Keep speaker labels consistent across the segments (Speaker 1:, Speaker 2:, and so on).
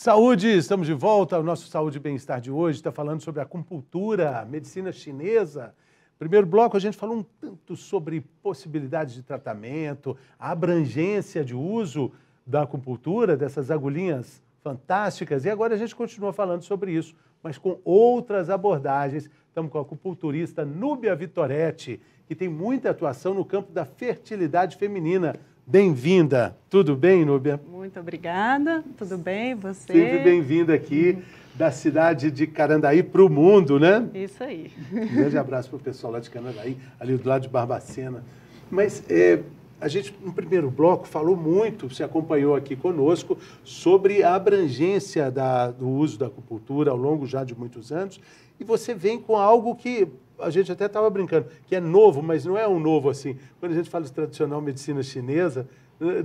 Speaker 1: Saúde, estamos de volta. O nosso Saúde e Bem-Estar de hoje está falando sobre acupuntura, medicina chinesa. Primeiro bloco, a gente falou um tanto sobre possibilidades de tratamento, a abrangência de uso da acupuntura, dessas agulhinhas fantásticas. E agora a gente continua falando sobre isso, mas com outras abordagens. Estamos com a acupunturista Núbia Vitoretti, que tem muita atuação no campo da fertilidade feminina. Bem-vinda. Tudo bem, Núbia?
Speaker 2: Muito obrigada. Tudo bem, você? Sempre
Speaker 1: bem-vinda aqui da cidade de Carandaí para o mundo, né?
Speaker 2: Isso aí. Um
Speaker 1: grande abraço para o pessoal lá de Carandaí, ali do lado de Barbacena. Mas é, a gente, no primeiro bloco, falou muito, se acompanhou aqui conosco, sobre a abrangência da, do uso da acupuntura ao longo já de muitos anos. E você vem com algo que a gente até estava brincando, que é novo, mas não é um novo assim. Quando a gente fala de tradicional medicina chinesa,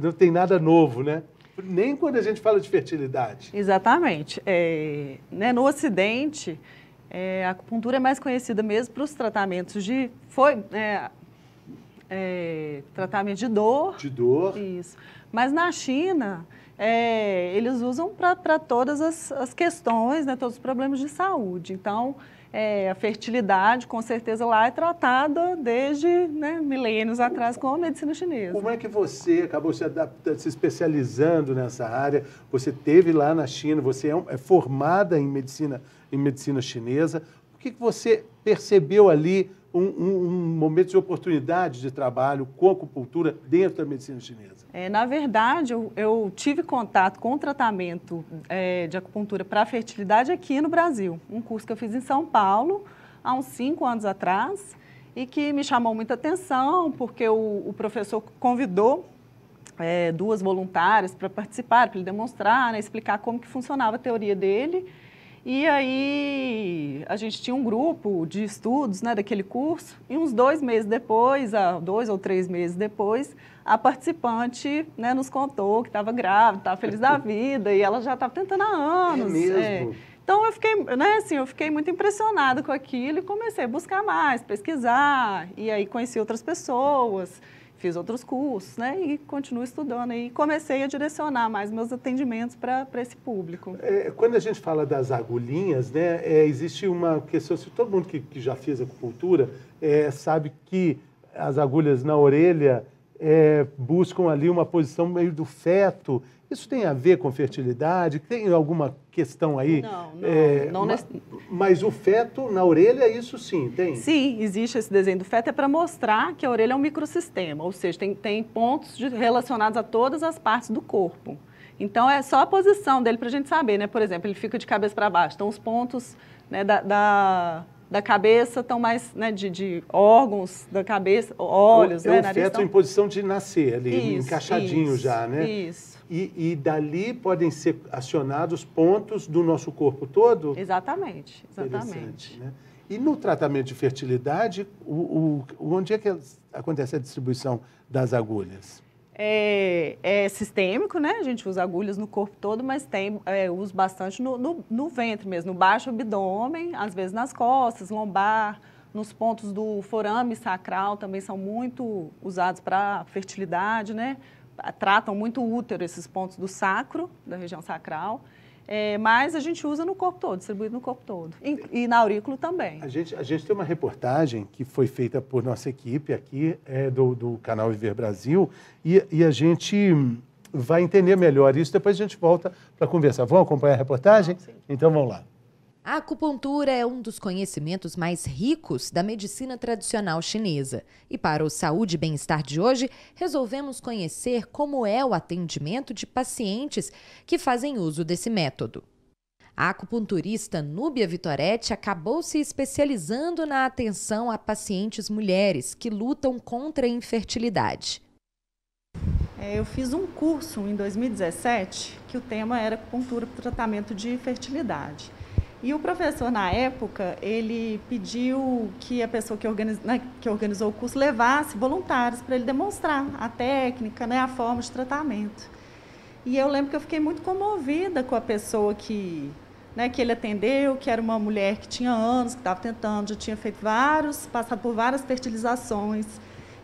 Speaker 1: não tem nada novo, né? Nem quando a gente fala de fertilidade.
Speaker 2: Exatamente. É, né, no Ocidente, é, a acupuntura é mais conhecida mesmo para os tratamentos de. Foi, é, é, tratamento de dor. De dor. Isso. Mas na China, é, eles usam para todas as, as, questões, né, todos os problemas de saúde. Então, é, a fertilidade, com certeza, lá é tratada desde né, milênios atrás com a medicina chinesa. Como
Speaker 1: é que você acabou se, adaptando, se especializando nessa área? Você teve lá na China, você é, um, é formada em medicina, em medicina chinesa. O que, que você percebeu ali um, um, um, momento de oportunidade de trabalho com acupuntura dentro da medicina chinesa?
Speaker 2: É, na verdade, eu, eu, tive contato com o tratamento é, de acupuntura para fertilidade aqui no Brasil. Um curso que eu fiz em São Paulo, há uns cinco anos atrás, e que me chamou muita atenção, porque o, o professor convidou é, duas voluntárias para participar, para ele demonstrar, né, explicar como que funcionava a teoria dele. E aí a gente tinha um grupo de estudos né, daquele curso, e uns dois meses depois, a, ah, dois ou três meses depois, a participante né, nos contou que estava grávida, estava feliz da vida, e ela já estava tentando há é anos. É mesmo? É. Então eu fiquei, né, assim, eu fiquei muito impressionada com aquilo e comecei a buscar mais, pesquisar, e aí conheci outras pessoas fiz outros cursos, né? E continuo estudando e comecei a direcionar mais meus atendimentos para esse público.
Speaker 1: É, quando a gente fala das agulhinhas, né? É, existe uma questão, se todo mundo que, que já fez acupuntura é, sabe que as agulhas na orelha é, buscam ali uma posição meio do feto isso tem a ver com fertilidade? Tem alguma questão aí? Não, não. É, não nesse... Mas o feto na orelha, isso sim, tem?
Speaker 2: Sim, existe esse desenho do feto, é para mostrar que a orelha é um microsistema, ou seja, tem, tem pontos de, relacionados a todas as partes do corpo. Então, é só a posição dele para a gente saber, né? Por exemplo, ele fica de cabeça para baixo, então os pontos né, da, da da cabeça estão mais né, de, de, órgãos da cabeça, é olhos, né? É o feto tão... em
Speaker 1: posição de nascer ali, isso, encaixadinho isso, já, né? Isso. E, e, dali podem ser acionados pontos do nosso corpo todo? Exatamente, exatamente. Né? E no tratamento de fertilidade, o, o, onde é que acontece a distribuição das agulhas?
Speaker 2: É, é, sistêmico, né? A gente usa agulhas no corpo todo, mas tem é, uso bastante no, no, no, ventre mesmo, no baixo abdômen, às vezes nas costas, lombar, nos pontos do forame sacral também são muito usados para fertilidade, né? tratam muito o útero, esses pontos do sacro, da região sacral. É, mas a gente usa no corpo todo, distribuído no corpo todo. E, e na aurículo
Speaker 1: também. A gente, a gente tem uma reportagem que foi feita por nossa equipe aqui é, do, do canal Viver Brasil e, e a gente vai entender melhor isso. Depois a gente volta para conversar. Vão acompanhar a reportagem? Sim. então vamos lá.
Speaker 3: A acupuntura é um dos conhecimentos mais ricos da medicina tradicional chinesa. E para o Saúde e Bem-Estar de hoje, resolvemos conhecer como é o atendimento de pacientes que fazem uso desse método. A acupunturista Núbia Vitoretti acabou se especializando na atenção a pacientes mulheres que lutam contra a infertilidade.
Speaker 2: É, eu fiz um curso em 2017 que o tema era acupuntura para tratamento de fertilidade. E o professor, na época, ele pediu que a pessoa que, organiz... Né, que organizou o curso levasse voluntários para ele demonstrar a técnica, né, a forma de tratamento. E eu lembro que eu fiquei muito comovida com a pessoa que, né, que ele atendeu, que era uma mulher que tinha anos, que estava tentando, já tinha feito vários, passado por várias fertilizações.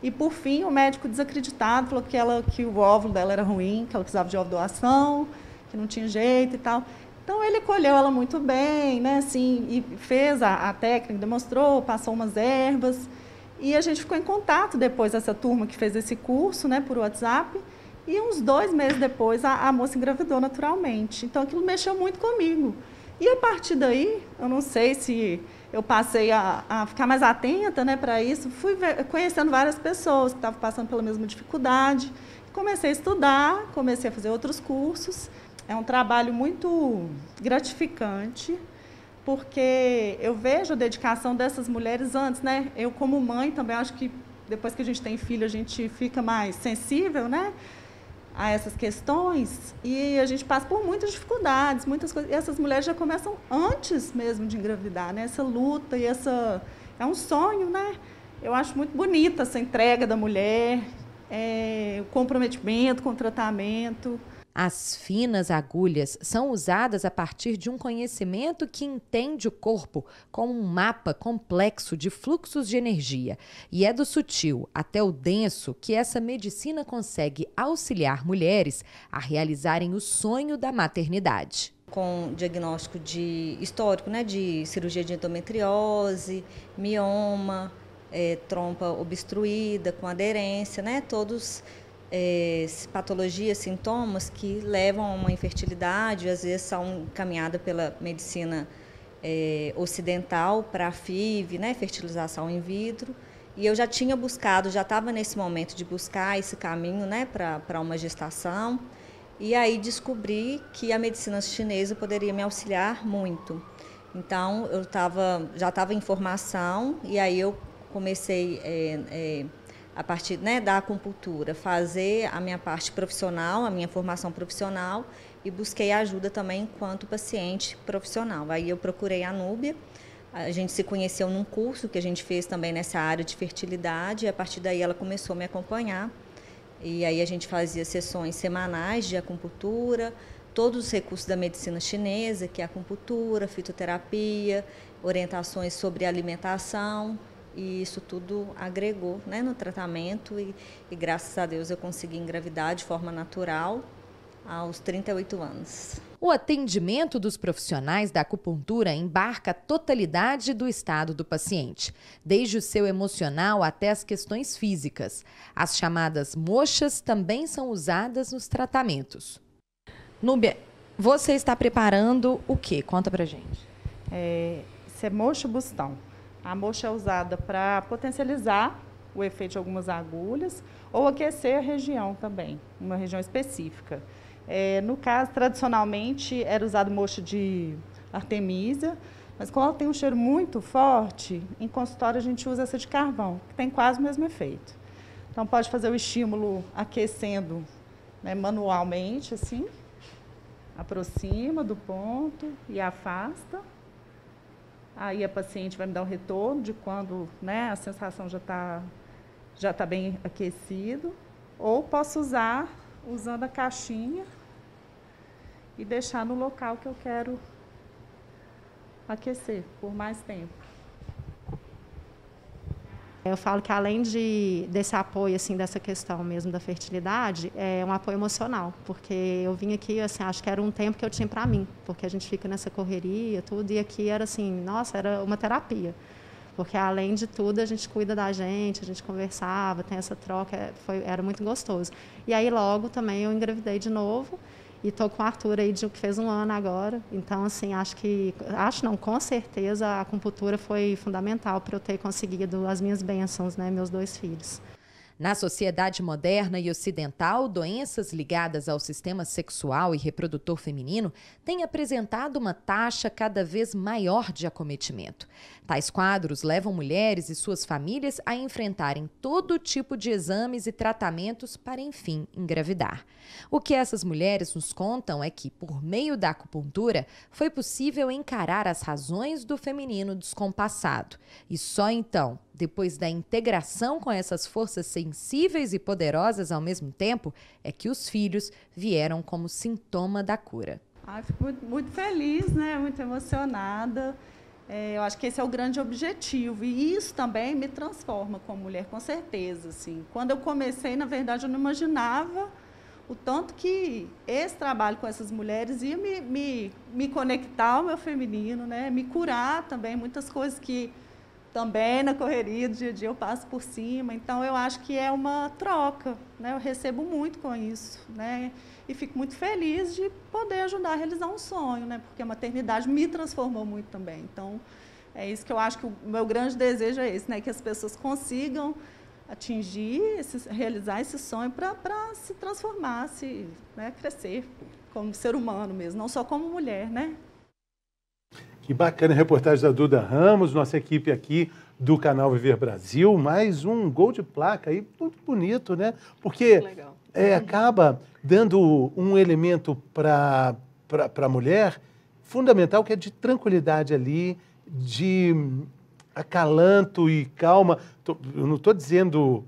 Speaker 2: E, por fim, o médico desacreditado falou que, ela, que o óvulo dela era ruim, que ela precisava de óvulo doação, que não tinha jeito e tal. Então ele colheu ela muito bem, né? Assim, e fez a, a técnica, demonstrou, passou umas ervas. E a gente ficou em contato depois, essa turma que fez esse curso, né, por WhatsApp. E uns dois meses depois, a, a, moça engravidou naturalmente. Então aquilo mexeu muito comigo. E a partir daí, eu não sei se eu passei a, a ficar mais atenta né, para isso, fui ver, conhecendo várias pessoas que estavam passando pela mesma dificuldade. Comecei a estudar, comecei a fazer outros cursos é um trabalho muito gratificante, porque eu vejo a dedicação dessas mulheres antes, né? Eu, como mãe, também acho que depois que a gente tem filho, a gente fica mais sensível, né? A essas questões. E a gente passa por muitas dificuldades, muitas coisas. E essas mulheres já começam antes mesmo de engravidar, né? Essa luta e essa. É um sonho, né? Eu acho muito bonita essa entrega da mulher, é... o comprometimento com o tratamento. As finas
Speaker 3: agulhas são usadas a partir de um conhecimento que entende o corpo como um mapa complexo de fluxos de energia, e é do sutil até o denso que essa medicina consegue auxiliar mulheres a realizarem o sonho da maternidade.
Speaker 4: Com diagnóstico de histórico, né, de cirurgia de endometriose, mioma, é, trompa obstruída, com aderência, né, todos é, patologias, sintomas que levam a uma infertilidade, às vezes são encaminhadas pela medicina é, ocidental para a FIV, né, fertilização in vitro. E eu já tinha buscado, já estava nesse momento de buscar esse caminho né, para uma gestação. E aí descobri que a medicina chinesa poderia me auxiliar muito. Então, eu tava, já estava em formação e aí eu comecei é, é, a partir né, da acupuntura, fazer a minha parte profissional, a minha formação profissional e busquei ajuda também enquanto paciente profissional. Aí eu procurei a Núbia, a gente se conheceu num curso que a gente fez também nessa área de fertilidade e a partir daí ela começou a me acompanhar. E aí a gente fazia sessões semanais de acupuntura, todos os recursos da medicina chinesa, que é acupuntura, fitoterapia, orientações sobre alimentação, e isso tudo agregou né, no tratamento e, e, graças a Deus eu consegui engravidar de forma natural aos 38 anos.
Speaker 3: O atendimento dos profissionais da acupuntura embarca a totalidade do estado do paciente, desde o seu emocional até as questões físicas. As chamadas mochas também são usadas nos tratamentos. Núbia, você está preparando o que? Conta pra gente.
Speaker 2: É, isso é bustão. A mocha é usada para potencializar o efeito de algumas agulhas ou aquecer a região também, uma região específica. É, no caso, tradicionalmente era usado mocha de artemisa, mas como ela tem um cheiro muito forte, em consultório a gente usa essa de carvão, que tem quase o mesmo efeito. Então pode fazer o estímulo aquecendo né, manualmente, assim, aproxima do ponto e afasta. Aí a paciente vai me dar um retorno de quando né, a sensação já está já tá bem aquecido. Ou posso usar usando a caixinha e deixar no local que eu quero aquecer por mais tempo. Eu falo que além de, desse apoio, assim, dessa questão mesmo da fertilidade, é um apoio emocional, porque eu vim aqui, assim, acho que era um tempo que eu tinha para mim, porque a gente fica nessa correria, tudo, e aqui era assim, nossa, era uma terapia. Porque além de tudo, a gente cuida da gente, a gente conversava, tem essa troca, é, foi, era muito gostoso. E aí logo também eu engravidei de novo, e estou com o Arthur aí, de, que fez um ano agora. Então, assim, acho que, acho não, com certeza a acupuntura foi fundamental para eu ter conseguido as minhas bênçãos, né, meus dois filhos. Na sociedade
Speaker 3: moderna e ocidental, doenças ligadas ao sistema sexual e reprodutor feminino têm apresentado uma taxa cada vez maior de acometimento. Tais quadros levam mulheres e suas famílias a enfrentarem todo tipo de exames e tratamentos para, enfim, engravidar. O que essas mulheres nos contam é que, por meio da acupuntura, foi possível encarar as razões do feminino descompassado e só então depois da integração com essas forças sensíveis e poderosas ao mesmo tempo, é que os filhos vieram como sintoma da cura.
Speaker 2: Ai, fico muito, muito feliz, né? muito emocionada. É, eu acho que esse é o grande objetivo e isso também me transforma como mulher, com certeza. Assim. Quando eu comecei, na verdade, eu não imaginava o tanto que esse trabalho com essas mulheres ia me, me, me conectar ao meu feminino, né? me curar também muitas coisas que também na correria do dia a dia eu passo por cima. Então eu acho que é uma troca, né? Eu recebo muito com isso, né? E fico muito feliz de poder ajudar a realizar um sonho, né? Porque a maternidade me transformou muito também. Então é isso que eu acho que o meu grande desejo é esse, né? Que as pessoas consigam atingir, esse, realizar esse sonho para se transformar, se né? crescer como ser humano mesmo, não só como mulher, né?
Speaker 1: Que bacana a reportagem da Duda Ramos, nossa equipe aqui do canal Viver Brasil. Mais um gol de placa aí, muito bonito, né? Porque é, acaba dando um elemento para a mulher fundamental, que é de tranquilidade ali, de acalanto e calma. eu não estou dizendo,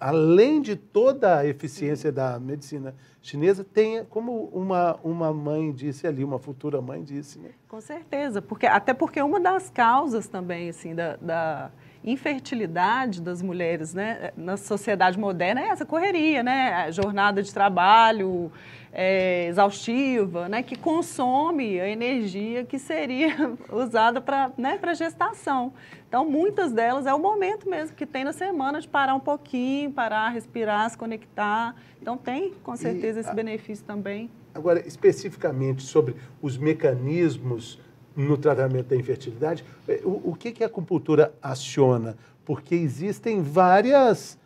Speaker 1: além de toda a eficiência da medicina chinesa tenha, como uma, uma mãe disse ali, uma futura mãe disse, né?
Speaker 2: Com certeza, porque, até porque uma das causas também, assim, da, da infertilidade das mulheres, né? Na sociedade moderna é essa correria, né? A jornada de trabalho é, exaustiva, né? Que consome a energia que seria usada para né? Pra gestação. Então, muitas delas é o momento mesmo que tem na semana de parar um pouquinho, parar, respirar, se conectar. Então, tem com certeza e, esse benefício também.
Speaker 1: Agora, especificamente sobre os mecanismos no tratamento da infertilidade. É, o, o que, que a acupuntura aciona? Porque existem várias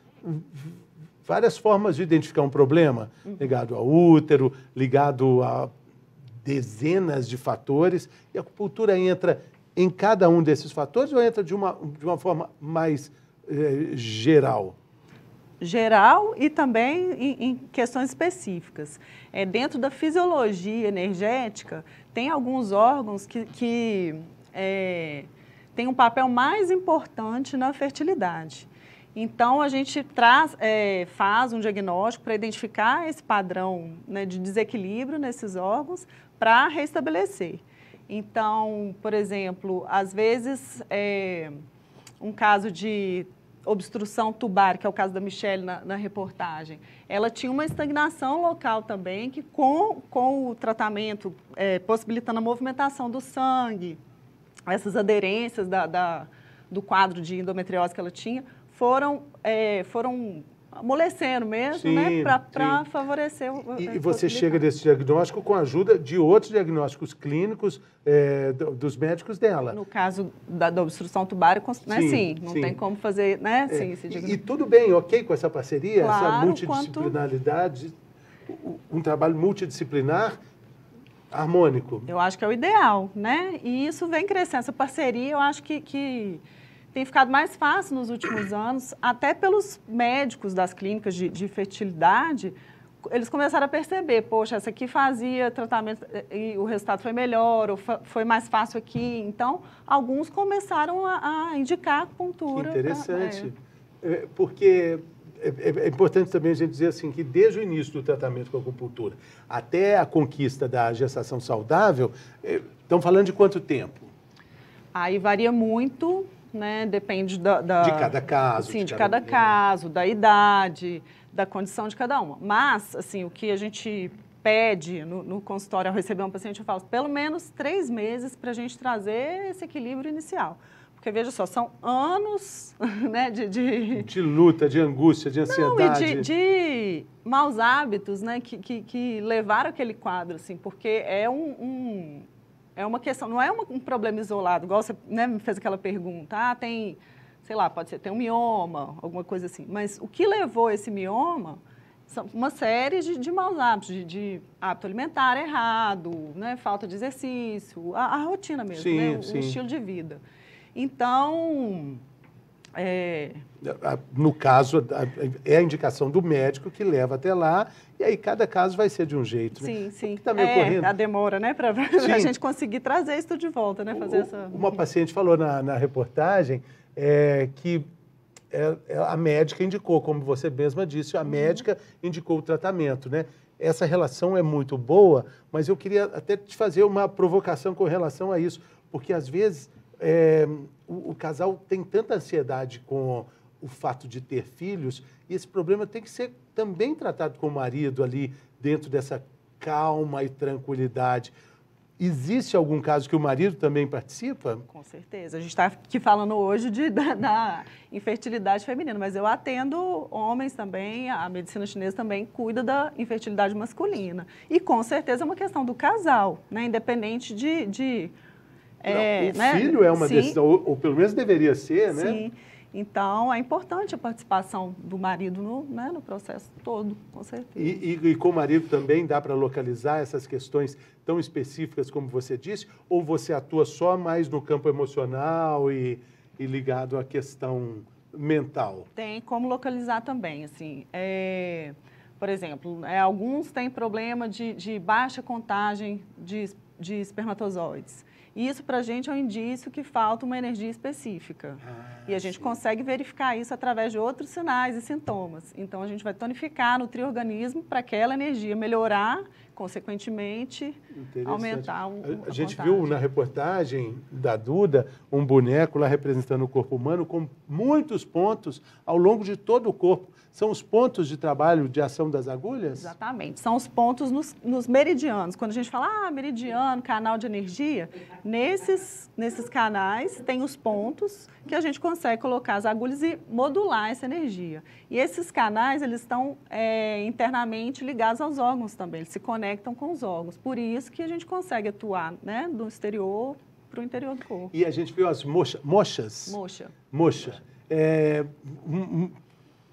Speaker 1: várias formas de identificar um problema, uhum. ligado ao útero, ligado a dezenas de fatores, e a acupuntura entra em cada um desses fatores ou entra de uma, de uma forma mais é, geral?
Speaker 2: Geral e também em, em questões específicas. É, dentro da fisiologia energética, tem alguns órgãos que, que é, têm um papel mais importante na fertilidade. Então, a gente traz, é, faz um diagnóstico para identificar esse padrão né, de desequilíbrio nesses órgãos para restabelecer. Então, por exemplo, às vezes, é, um caso de obstrução tubar, que é o caso da Michelle na, na, reportagem, ela tinha uma estagnação local também, que com, com o tratamento, é, possibilitando a movimentação do sangue, essas aderências da, da, do quadro de endometriose que ela tinha, foram, é, foram amolecendo mesmo, né? sim, né? Para favorecer o. E, eh, e você chega
Speaker 1: desse diagnóstico com a ajuda de outros diagnósticos clínicos é, dos médicos dela. No caso da, da obstrução tubária, né? Sim, sim não tem
Speaker 2: como fazer, né? É, sim, e, e,
Speaker 1: tudo bem, ok com essa parceria, claro, essa multidisciplinaridade, quanto... um trabalho multidisciplinar harmônico.
Speaker 2: Eu acho que é o ideal, né? E isso vem crescendo. Essa parceria, eu acho que, que tem ficado mais fácil nos últimos anos, até pelos médicos das clínicas de, de fertilidade, eles começaram a perceber, poxa, essa aqui fazia tratamento eh, e o resultado foi melhor, ou foi mais fácil aqui. Então, alguns começaram a, a indicar acupuntura. Que interessante.
Speaker 1: Pra, é. É, porque é, é, é, importante também a gente dizer assim que desde o início do tratamento com acupuntura até a conquista da gestação saudável, eh, estão falando de quanto tempo?
Speaker 2: Aí varia muito né? Depende da, da de cada caso, sim, de, de cada, cada caso, da idade, da condição de cada uma. Mas, assim, o que a gente pede no, no consultório ao receber um paciente, eu falo pelo menos três meses para a gente trazer esse equilíbrio inicial. Porque veja só, são anos né, de,
Speaker 1: de, de. luta, de angústia, de ansiedade. Não, e de,
Speaker 2: de maus hábitos né, que, que, que levaram aquele quadro, assim, porque é um, um, é uma questão, não é uma, um problema isolado, igual você né, me fez aquela pergunta, ah, tem, sei lá, pode ser, tem um mioma, alguma coisa assim. Mas o que levou esse mioma são uma série de, de maus hábitos, de, de, hábito alimentar errado, né, falta de exercício, a, a rotina mesmo, sim, né, sim. o estilo de vida. Então, é...
Speaker 1: Ah, no caso, é a indicação do médico que leva até lá, e aí cada caso vai ser de um jeito. Sim,
Speaker 2: né? sim. Tá meio é, a
Speaker 1: demora, né, para
Speaker 2: a gente conseguir trazer isso de volta, né? Fazer o, essa... Uma
Speaker 1: paciente falou na, na reportagem é, que é, é, a médica indicou, como você mesma disse, a uhum. médica indicou o tratamento, né? Essa relação é muito boa, mas eu queria até te fazer uma provocação com relação a isso, porque às vezes é, o, o casal tem tanta ansiedade com o fato de ter filhos, e esse problema tem que ser também tratado com o marido ali, dentro dessa calma e tranquilidade. Existe algum caso que o marido também participa? Com
Speaker 2: certeza. A gente está aqui falando hoje de, da, da, infertilidade feminina, mas eu atendo homens também, a medicina chinesa também cuida da infertilidade masculina. E com certeza é uma questão do casal, né? independente de, de é, Não, o né? filho é uma Sim. decisão,
Speaker 1: ou, ou, pelo menos deveria ser, Sim. né? Sim.
Speaker 2: Então, é importante a participação do marido no, né, no processo todo, com certeza.
Speaker 1: E, e, e com o marido também dá para localizar essas questões tão específicas como você disse? Ou você atua só mais no campo emocional e, e ligado à questão mental?
Speaker 2: Tem como localizar também, assim. É, por exemplo, é, alguns têm problema de, de baixa contagem de, de espermatozoides. Isso para a gente é um indício que falta uma energia específica. Ah, e a gente sim. consegue verificar isso através de outros sinais e sintomas. Então a gente vai tonificar, nutrir o organismo para aquela energia melhorar, consequentemente
Speaker 1: aumentar o. A, a, a gente viu na reportagem da Duda um boneco lá representando o corpo humano com muitos pontos ao longo de todo o corpo. São os pontos de trabalho de ação das agulhas?
Speaker 2: Exatamente, são os pontos nos, nos meridianos. Quando a gente fala, ah, meridiano, canal de energia, nesses, nesses canais tem os pontos que a gente consegue colocar as agulhas e modular essa energia. E esses canais, eles estão é, internamente ligados aos órgãos também, eles se conectam com os órgãos. Por isso que a gente consegue atuar né, do exterior para o interior do corpo. E a gente
Speaker 1: viu as mocha, mochas? Mocha. Mocha. É,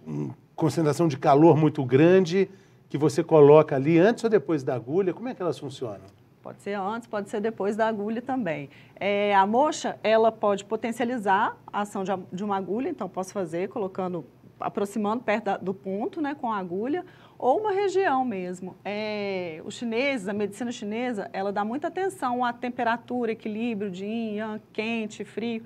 Speaker 1: uma concentração de calor muito grande que você coloca ali antes ou depois da agulha? Como é que elas funcionam?
Speaker 2: Pode ser antes, pode ser depois da agulha também. É, a moxa, ela pode potencializar a ação de, de uma agulha, então posso fazer colocando, aproximando perto da, do ponto, né, com a agulha, ou uma região mesmo. É, os chineses, a medicina chinesa, ela dá muita atenção à temperatura, equilíbrio de yin, yang, quente, frio.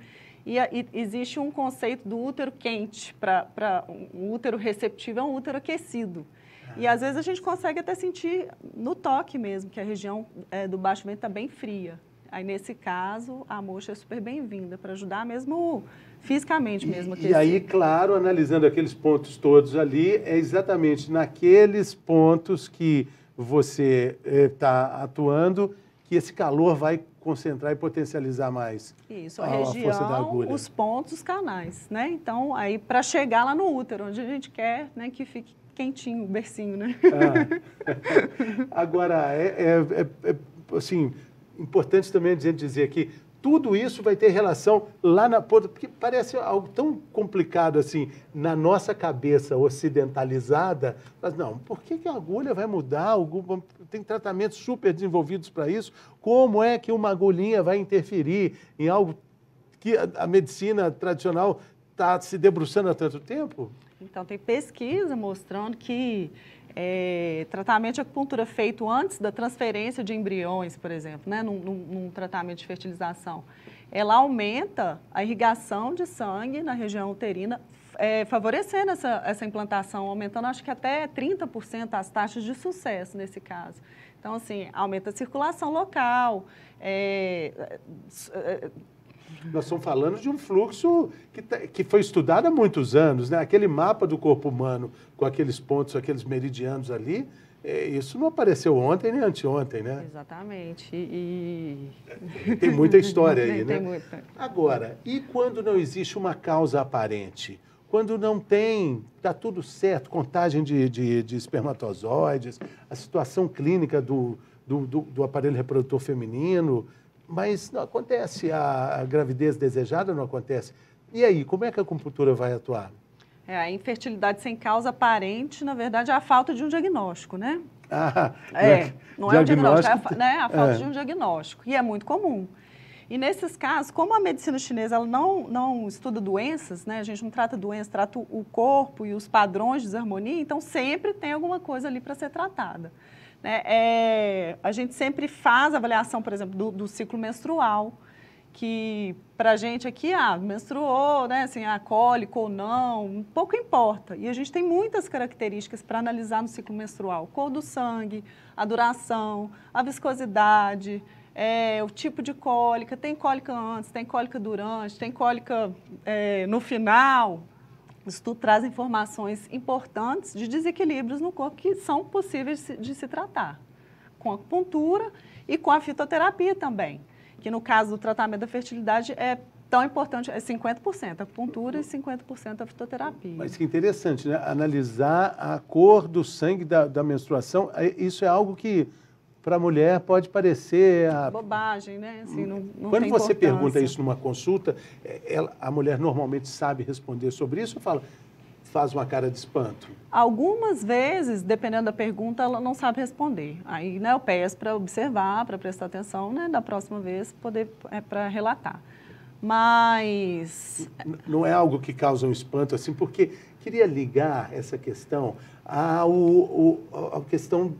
Speaker 2: E, e, existe um conceito do útero quente para um útero receptivo é um útero aquecido. Ah. E às vezes a gente consegue até sentir no toque mesmo, que a região é, do baixo ventre está bem fria. Aí, nesse caso, a mocha é super bem-vinda para ajudar mesmo fisicamente mesmo. E, e aí,
Speaker 1: claro, analisando aqueles pontos todos ali, é exatamente naqueles pontos que você está eh, tá atuando que esse calor vai concentrar e potencializar mais Isso, a, a região, força da agulha. os
Speaker 2: pontos, os canais, né? Então, aí para chegar lá no útero, onde a gente quer né, que fique quentinho o bercinho, né? Ah.
Speaker 1: Agora, é, é, é, é, assim, importante também a gente dizer aqui tudo isso vai ter relação lá na ponta, porque parece algo tão complicado assim, na nossa cabeça ocidentalizada, mas não, por que, que a agulha vai mudar? tem tratamentos super desenvolvidos para isso, como é que uma agulhinha vai interferir em algo que a, a medicina tradicional está se debruçando há tanto tempo?
Speaker 2: Então, tem pesquisa mostrando que é, tratamento de acupuntura feito antes da transferência de embriões, por exemplo, né, num, num, num tratamento de fertilização, ela aumenta a irrigação de sangue na região uterina, é, favorecendo essa, essa implantação, aumentando acho que até 30% as taxas de sucesso nesse caso. Então, assim, aumenta a circulação local, é, é
Speaker 1: nós estamos falando de um fluxo que, tá, que foi estudado há muitos anos, né? Aquele mapa do corpo humano com aqueles pontos, aqueles meridianos ali, é, isso não apareceu ontem nem anteontem, né? Exatamente. E... É, tem muita história aí, né? Tem muita. Agora, e quando não existe uma causa aparente? Quando não tem, está tudo certo, contagem de, de, de, espermatozoides, a situação clínica do, do, do, do aparelho reprodutor feminino, mas não acontece. A gravidez desejada não acontece. E aí, como é que a acupuntura vai atuar?
Speaker 2: É, a infertilidade sem causa aparente, na verdade, é a falta de um diagnóstico, né?
Speaker 1: Ah, é, é não é um diagnóstico, é a, né, a falta é. de um
Speaker 2: diagnóstico. E é muito comum. E nesses casos, como a medicina chinesa ela não, não estuda doenças, né? a gente não trata doenças, trata o corpo e os padrões de desarmonia, então sempre tem alguma coisa ali para ser tratada. Né? É, a gente sempre faz avaliação, por exemplo, do, do ciclo menstrual, que para a gente aqui, ah, menstruou, né, assim, é ah, cólico ou não, pouco importa. E a gente tem muitas características para analisar no ciclo menstrual. Cor do sangue, a duração, a viscosidade, é, o tipo de cólica, tem cólica antes, tem cólica durante, tem cólica é, no final, o estudo traz informações importantes de desequilíbrios no corpo que são possíveis de se tratar, com a acupuntura e com a fitoterapia também, que no caso do tratamento da fertilidade é tão importante, é 50% acupuntura e 50% a fitoterapia. Mas
Speaker 1: que interessante, né? Analisar a cor do sangue da, da menstruação, é, isso é algo que para a mulher pode parecer. A...
Speaker 2: Bobagem, né? Assim, não, não Quando você pergunta isso
Speaker 1: numa consulta, é, ela, a mulher normalmente sabe responder sobre isso ou fala, faz uma cara de espanto?
Speaker 2: Algumas vezes, dependendo da pergunta, ela não sabe responder. Aí né, eu peço para observar, para prestar atenção, né, da próxima vez poder é, para relatar. Mas.
Speaker 1: Não é algo que causa um espanto, assim, porque queria ligar essa questão à, ao, ao, à questão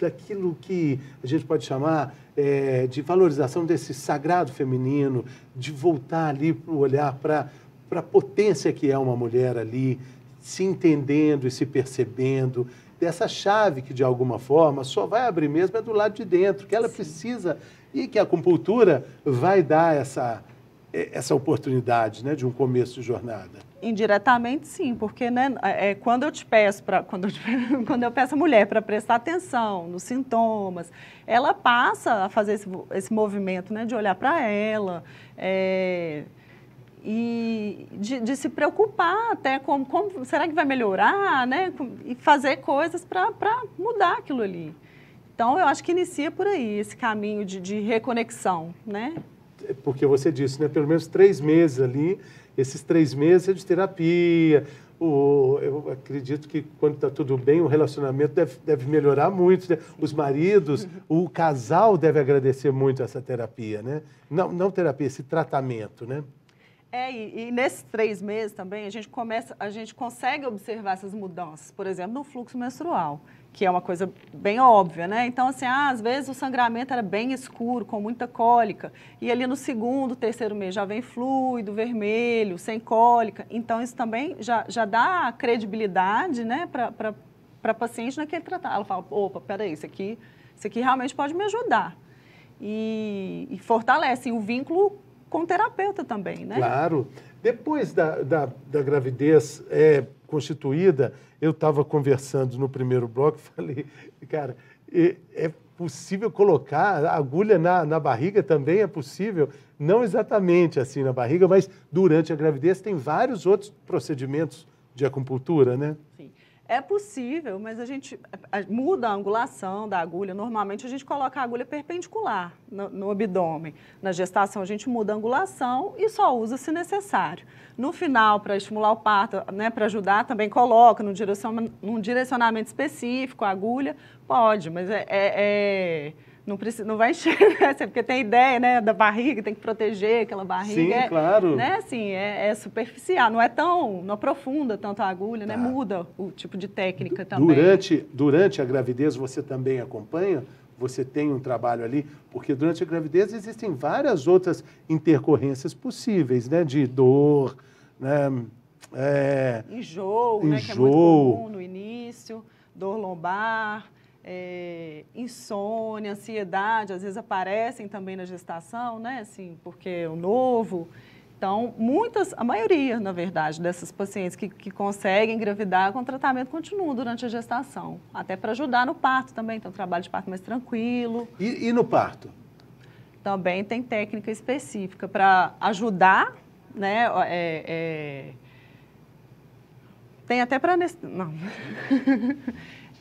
Speaker 1: daquilo que a gente pode chamar é, de valorização desse sagrado feminino, de voltar ali para o olhar para a potência que é uma mulher ali, se entendendo e se percebendo, dessa chave que, de alguma forma, só vai abrir mesmo é do lado de dentro, que ela Sim. precisa e que a acupuntura vai dar essa, é, essa oportunidade né, de um começo de jornada.
Speaker 2: Indiretamente, sim, porque né, é, é quando eu te peço para quando, eu quando eu peço a mulher para prestar atenção nos sintomas, ela passa a fazer esse, esse movimento né, de olhar para ela é, e de, de, se preocupar até com como, será que vai melhorar, né, e fazer coisas para mudar aquilo ali. Então, eu acho que inicia por aí esse caminho de, de reconexão, né?
Speaker 1: É porque você disse, né, pelo menos três meses ali esses três meses é de terapia. O, eu acredito que quando está tudo bem, o relacionamento deve, deve melhorar muito. Né? Os maridos, o casal deve agradecer muito essa terapia, né? Não, não terapia, esse tratamento, né?
Speaker 2: É, e, e, nesses três meses também a gente começa, a gente consegue observar essas mudanças, por exemplo, no fluxo menstrual que é uma coisa bem óbvia, né? Então, assim, ah, às vezes o sangramento era bem escuro, com muita cólica, e ali no segundo, terceiro mês já vem fluido, vermelho, sem cólica. Então, isso também já, já dá credibilidade, né, para a paciente naquele tratamento. Ela fala, opa, peraí, isso aqui, isso aqui realmente pode me ajudar. E, e o vínculo com terapeuta também, né? Claro.
Speaker 1: Depois da, da, da gravidez é, constituída, eu estava conversando no primeiro bloco falei, cara, é possível colocar agulha na, na barriga também? É possível? Não exatamente assim na barriga, mas durante a gravidez tem vários outros procedimentos de acupuntura, né?
Speaker 2: É possível, mas a gente muda a angulação da agulha. Normalmente a gente coloca a agulha perpendicular no, no, abdômen. Na gestação a gente muda a angulação e só usa se necessário. No final, para estimular o parto, né, para ajudar, também coloca num, direcionamento específico a agulha. Pode, mas é, é, é não, precisa, não vai enxergar, né? porque tem ideia né, da barriga, tem que proteger aquela barriga. Sim, é, claro. Né, assim, é, é, superficial, não é tão, não aprofunda tanto a agulha, né? tá. né, muda o tipo de técnica também. Durante,
Speaker 1: durante a gravidez você também acompanha? Você tem um trabalho ali? Porque durante a gravidez existem várias outras intercorrências possíveis, né, de dor, né, é, enjoo, enjoo. Né, que é muito comum
Speaker 2: no início, dor lombar é, insônia, ansiedade, às vezes aparecem também na gestação, né? Assim, porque é o novo. Então, muitas, a maioria, na verdade, dessas pacientes que, que conseguem engravidar com tratamento continuam durante a gestação. Até para ajudar no parto também, então trabalho de parto mais tranquilo.
Speaker 1: E, e no parto?
Speaker 2: Também tem técnica específica para ajudar, né? É, é... Tem até para... Não.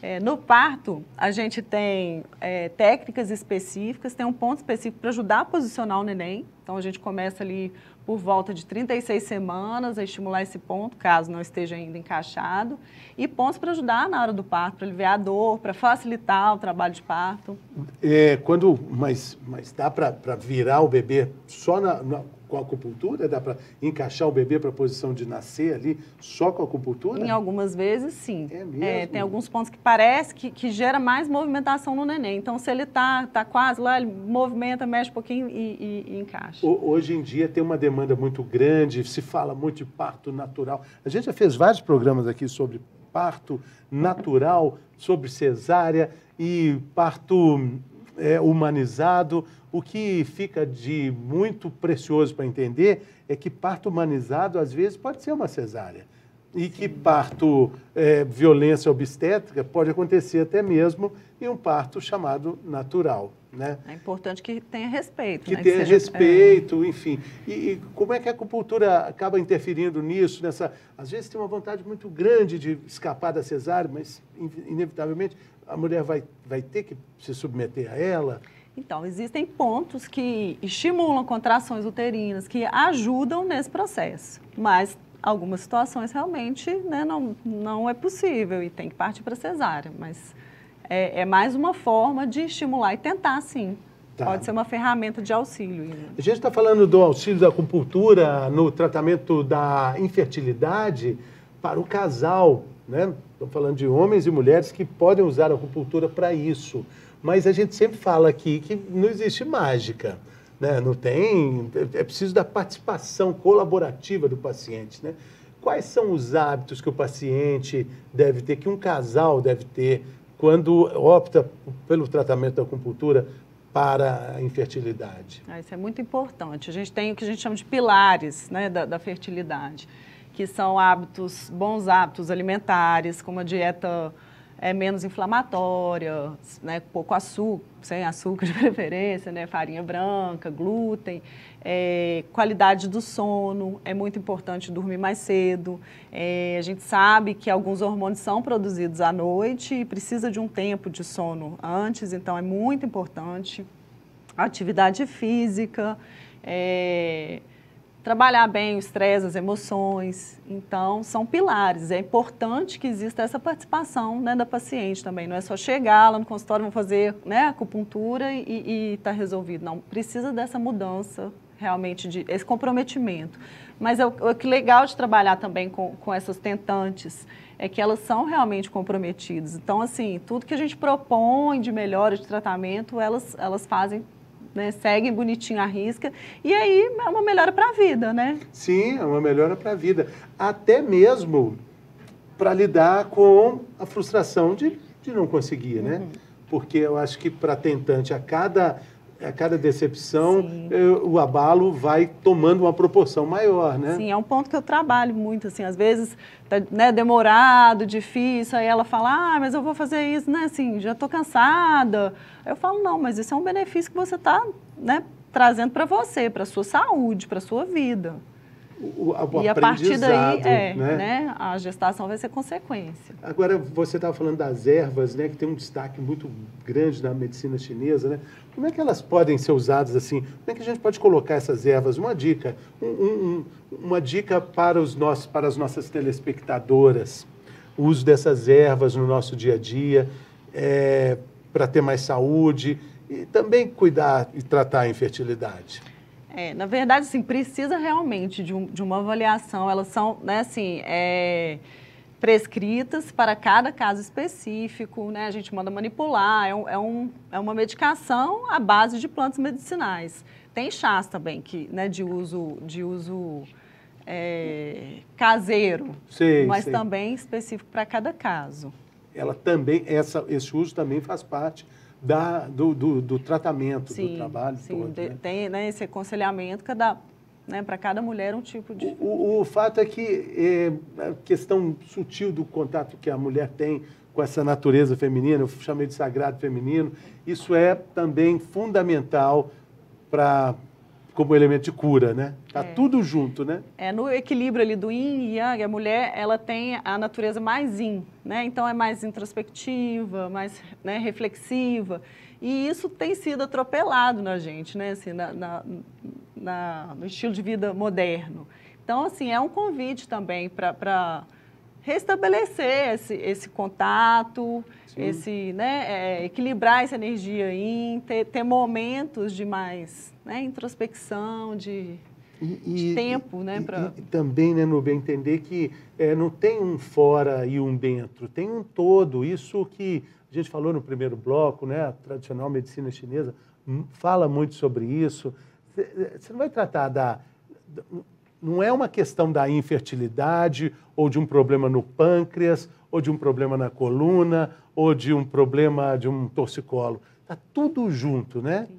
Speaker 2: É, no parto, a gente tem é, técnicas específicas, tem um ponto específico para ajudar a posicionar o neném. Então, a gente começa ali por volta de 36 semanas a estimular esse ponto, caso não esteja ainda encaixado, e pontos para ajudar na hora do parto, para aliviar a dor, para facilitar o trabalho de parto.
Speaker 1: É, quando, mas, mas dá para virar o bebê só na, na com a acupuntura? Dá para encaixar o bebê para a posição de nascer ali só com a acupuntura? Em
Speaker 2: algumas vezes, sim. É mesmo? É, tem alguns pontos que parece que, que gera mais movimentação no neném. Então, se ele está tá quase lá, ele movimenta, mexe um pouquinho e, e, e encaixa.
Speaker 1: O, hoje em dia tem uma demanda muito grande, se fala muito de parto natural. A gente já fez vários programas aqui sobre parto natural, sobre cesárea e parto é, humanizado. O que fica de muito precioso para entender é que parto humanizado, às vezes, pode ser uma cesárea. E Sim. que parto, é, violência obstétrica, pode acontecer até mesmo em um parto chamado natural. Né? É importante que tenha respeito. Que né? tenha que respeito, é... enfim. E, e, como é que a acupuntura acaba interferindo nisso? Nessa... Às vezes tem uma vontade muito grande de escapar da cesárea, mas inevitavelmente a mulher vai, vai ter que se submeter a ela.
Speaker 2: Então, existem pontos que estimulam contrações uterinas, que ajudam nesse processo, mas algumas situações realmente né, não, não é possível e tem que partir para cesárea, mas é, é mais uma forma de estimular e tentar, sim. Tá. Pode ser uma ferramenta de auxílio.
Speaker 1: A gente está falando do auxílio da acupuntura no tratamento da infertilidade para o casal, né? Estou falando de homens e mulheres que podem usar a acupuntura para isso. Mas a gente sempre fala aqui que não existe mágica. Né? Não tem. É preciso da participação colaborativa do paciente. Né? Quais são os hábitos que o paciente deve ter, que um casal deve ter quando opta pelo tratamento da acupuntura para a infertilidade.
Speaker 2: Ah, isso é muito importante. A gente tem o que a gente chama de pilares né, da, da fertilidade, que são hábitos, bons hábitos alimentares, como a dieta é menos inflamatória, né, pouco açúcar, sem açúcar de preferência, né, farinha branca, glúten, é, qualidade do sono, é muito importante dormir mais cedo. É, a gente sabe que alguns hormônios são produzidos à noite e precisa de um tempo de sono antes, então é muito importante. Atividade física, é, trabalhar bem o estresse, as emoções. Então, são pilares. É importante que exista essa participação né, da paciente também. Não é só chegar lá no consultório, vão fazer né, acupuntura e está resolvido. Não, precisa dessa mudança realmente, de, esse comprometimento. Mas é o, é o que legal de trabalhar também com, com essas tentantes é que elas são realmente comprometidas. Então, assim, tudo que a gente propõe de melhora de tratamento, elas, elas fazem né, seguem bonitinho a risca. E aí é uma melhora para a vida, né?
Speaker 1: Sim, é uma melhora para a vida. Até mesmo para lidar com a frustração de, de não conseguir, né? Uhum. Porque eu acho que para tentante, a cada a cada decepção, eu, eh, o abalo vai tomando uma proporção maior, né? Sim,
Speaker 2: é um ponto que eu trabalho muito, assim, às vezes tá, né, demorado, difícil, aí ela fala, ah, mas eu vou fazer isso, né, assim, já estou cansada. Eu falo, não, mas isso é um benefício que você está, né, trazendo para você, para sua saúde, para sua vida
Speaker 1: o, o e a partir daí, é, né?
Speaker 2: né? a gestação vai ser consequência.
Speaker 1: Agora, você estava falando das ervas, né, que tem um destaque muito grande na medicina chinesa, né? Como é que elas podem ser usadas assim? Como é que a gente pode colocar essas ervas? Uma dica, um, um, uma dica para, os nossos, para as nossas telespectadoras, o uso dessas ervas no nosso dia a dia, é, para ter mais saúde e também cuidar e tratar a infertilidade.
Speaker 2: É, na verdade, assim, precisa realmente de, um, de uma avaliação. Elas são, né, assim, é, prescritas para cada caso específico, né? A gente manda manipular, é, um, é, um, é uma medicação à base de plantas medicinais. Tem chás também, que, né, de uso, de uso é, caseiro, Sim. mas também específico para cada caso.
Speaker 1: Ela também, essa, esse uso também faz parte da, do, do, do tratamento, sim, do trabalho sim, todo. De, né?
Speaker 2: Tem né, esse aconselhamento cada, né, para cada mulher um tipo de...
Speaker 1: O, o, o fato é que é, a questão sutil do contato que a mulher tem com essa natureza feminina, eu chamei de sagrado feminino, isso é também fundamental para como elemento de cura, né? Tá é. tudo junto, né?
Speaker 2: É, no equilíbrio ali do yin e yang, a mulher, ela tem a natureza mais yin, né? Então é mais introspectiva, mais né, reflexiva. E isso tem sido atropelado na gente, né? Assim, na, na, na no estilo de vida moderno. Então, assim, é um convite também para restabelecer esse, esse contato, Sim. esse, né, é, equilibrar essa energia yin, ter, ter momentos de mais né, introspecção, de,
Speaker 1: e, de tempo, né, e, né? Pra... E, também, né, Nubia, entender que é, não tem um fora e um dentro, tem um todo. Isso que a gente falou no primeiro bloco, né? A tradicional medicina chinesa hum, fala muito sobre isso. Você não vai tratar da, da não é uma questão da infertilidade ou de um problema no pâncreas ou de um problema na coluna ou de um problema de um torcicolo. Está tudo junto, né? Sim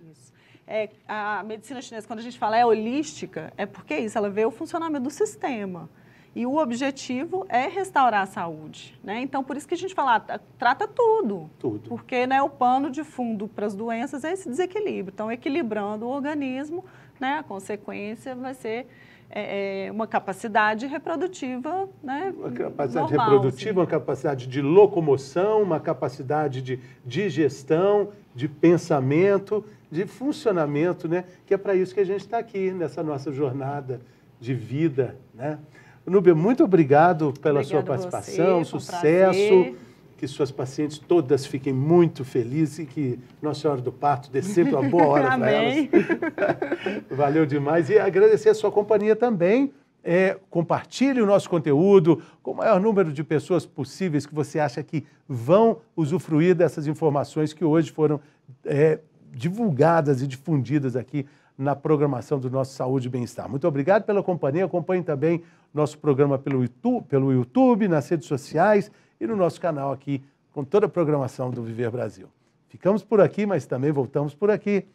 Speaker 2: é, a medicina chinesa, quando a gente fala é holística, é porque é isso, ela vê o funcionamento do sistema. E o objetivo é restaurar a saúde, né? Então, por isso que a gente fala, ah, trata tudo. Tudo. Porque né, o pano de fundo para as doenças é esse desequilíbrio. Então, equilibrando o organismo, né, a consequência vai ser é, é uma capacidade reprodutiva, né? Uma capacidade normal, reprodutiva,
Speaker 1: assim. uma capacidade de locomoção, uma capacidade de digestão, de pensamento de funcionamento, né? que é para isso que a gente está aqui, nessa nossa jornada de vida. Né? Nubia, muito obrigado pela sua participação, você, sucesso. que suas pacientes todas fiquem muito felizes e que Nossa Senhora do Parto dê sempre uma boa hora para elas. Valeu demais. E agradecer a sua companhia também. É, compartilhe o nosso conteúdo com o maior número de pessoas possíveis que você acha que vão usufruir dessas informações que hoje foram é, divulgadas e difundidas aqui na programação do nosso Saúde e Bem-Estar. Muito obrigado pela companhia. Acompanhe também nosso programa pelo YouTube, pelo YouTube, nas redes sociais e no nosso canal aqui, com toda a programação do Viver Brasil. Ficamos por aqui, mas também voltamos por aqui.